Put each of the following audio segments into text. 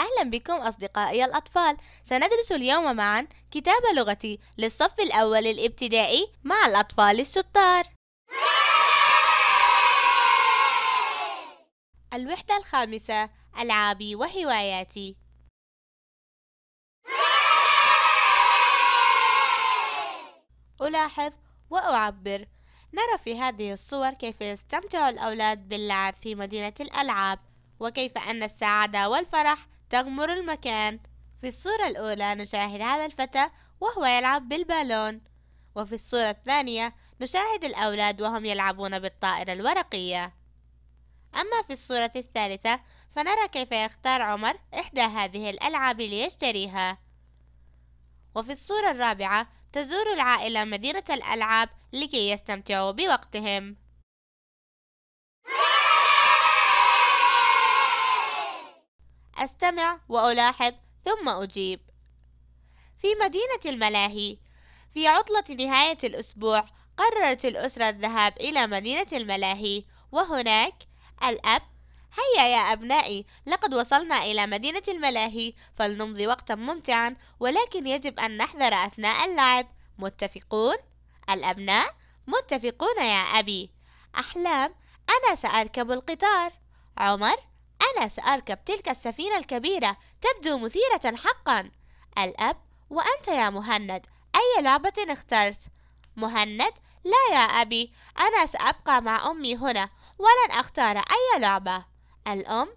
أهلا بكم أصدقائي الأطفال سندرس اليوم معا كتاب لغتي للصف الأول الابتدائي مع الأطفال الشطار الوحدة الخامسة ألعابي وهواياتي ألاحظ وأعبر نرى في هذه الصور كيف يستمتع الأولاد باللعب في مدينة الألعاب وكيف أن السعادة والفرح تغمر المكان في الصورة الأولى نشاهد هذا الفتى وهو يلعب بالبالون وفي الصورة الثانية نشاهد الأولاد وهم يلعبون بالطائرة الورقية أما في الصورة الثالثة فنرى كيف يختار عمر إحدى هذه الألعاب ليشتريها وفي الصورة الرابعة تزور العائلة مدينة الألعاب لكي يستمتعوا بوقتهم أستمع وألاحظ ثم أجيب في مدينة الملاهي في عطلة نهاية الأسبوع قررت الأسرة الذهاب إلى مدينة الملاهي وهناك الأب هيا يا أبنائي لقد وصلنا إلى مدينة الملاهي فلنمضي وقتا ممتعا ولكن يجب أن نحذر أثناء اللعب متفقون؟ الأبناء متفقون يا أبي أحلام أنا سأركب القطار عمر أنا سأركب تلك السفينة الكبيرة تبدو مثيرة حقا الأب وأنت يا مهند أي لعبة اخترت؟ مهند لا يا أبي أنا سأبقى مع أمي هنا ولن أختار أي لعبة الأم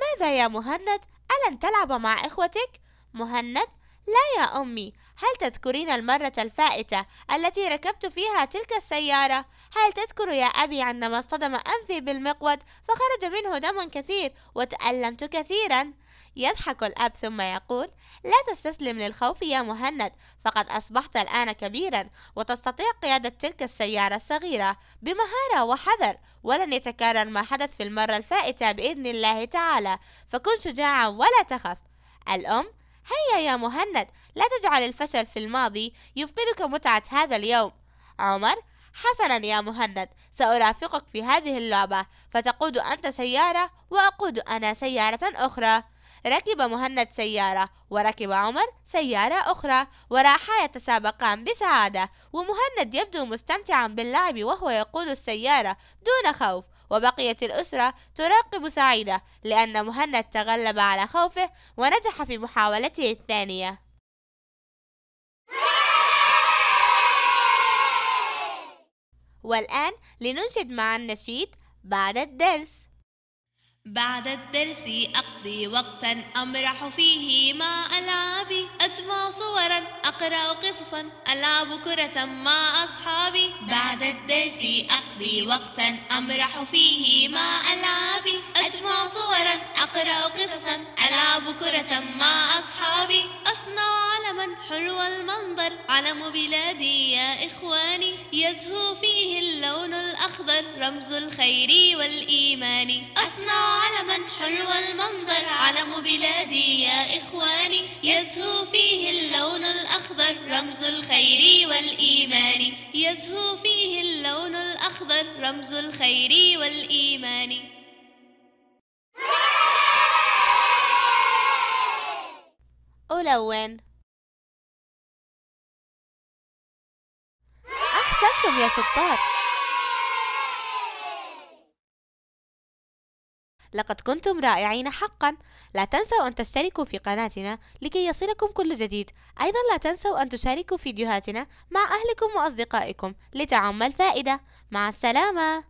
ماذا يا مهند؟ ألن تلعب مع إخوتك؟ مهند لا يا أمي هل تذكرين المرة الفائتة التي ركبت فيها تلك السيارة؟ هل تذكر يا أبي عندما اصطدم أنفي بالمقود فخرج منه دم كثير وتألمت كثيرا؟ يضحك الأب ثم يقول لا تستسلم للخوف يا مهند فقد أصبحت الآن كبيرا وتستطيع قيادة تلك السيارة الصغيرة بمهارة وحذر ولن يتكرر ما حدث في المرة الفائتة بإذن الله تعالى فكن شجاعا ولا تخف الأم هيا يا مهند لا تجعل الفشل في الماضي يفقدك متعة هذا اليوم عمر حسنا يا مهند سأرافقك في هذه اللعبة فتقود أنت سيارة وأقود أنا سيارة أخرى ركب مهند سيارة وركب عمر سيارة أخرى وراحا يتسابقان بسعادة ومهند يبدو مستمتعا باللعب وهو يقود السيارة دون خوف وبقيت الأسرة تراقب سعيدة لأن مهند تغلب على خوفه ونجح في محاولته الثانية والآن لننشد مع النشيد بعد الدرس بعد الدرس أقضي وقتا أمرح فيه مع ألعابي أجمع صورا أقرأ قصصا ألعب كرة مع أصحابي بعد الدرس أقضي وقتا أمرح فيه مع ألعابي أجمع صورا أقرأ قصصا ألعب كرة مع أصحابي أصنع علما حلو المنظر علم بلادي يا إخواني يزهو فيه اللون رمز الخير والإيمان أصنع علما حلو المنظر علم بلادي يا إخواني يزهو فيه اللون الأخضر رمز الخير والإيمان يزهو فيه اللون الأخضر رمز الخير والإيمان ألون أحسنتم يا شطار لقد كنتم رائعين حقا لا تنسوا أن تشتركوا في قناتنا لكي يصلكم كل جديد أيضا لا تنسوا أن تشاركوا فيديوهاتنا مع أهلكم وأصدقائكم لتعم الفائدة مع السلامة